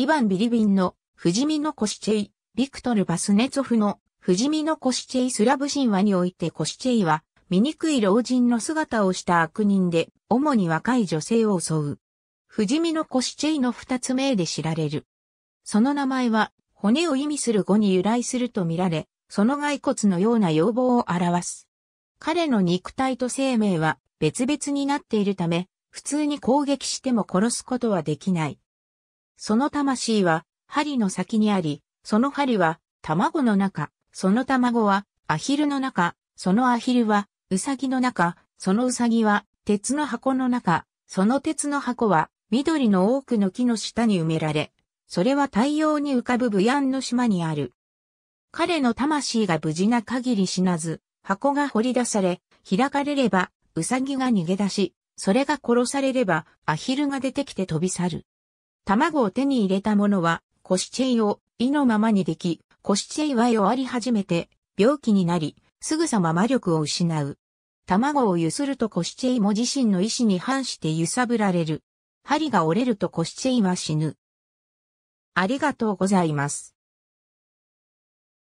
イヴァン・ビリビンの、不死身のコシチェイ、ビクトル・バスネツォフの、不死身のコシチェイスラブ神話においてコシチェイは、醜い老人の姿をした悪人で、主に若い女性を襲う。不死身のコシチェイの二つ名で知られる。その名前は、骨を意味する語に由来するとみられ、その骸骨のような要望を表す。彼の肉体と生命は別々になっているため、普通に攻撃しても殺すことはできない。その魂は針の先にあり、その針は卵の中、その卵はアヒルの中、そのアヒルはウサギの中、そのウサギは鉄の箱の中、その鉄の箱は緑の多くの木の下に埋められ、それは太陽に浮かぶブヤンの島にある。彼の魂が無事な限り死なず、箱が掘り出され、開かれれば、ウサギが逃げ出し、それが殺されれば、アヒルが出てきて飛び去る。卵を手に入れた者は、コシチェイを、意のままにでき、コシチェイは弱り始めて、病気になり、すぐさま魔力を失う。卵を揺するとコシチェイも自身の意志に反して揺さぶられる。針が折れるとコシチェイは死ぬ。ありがとうございます。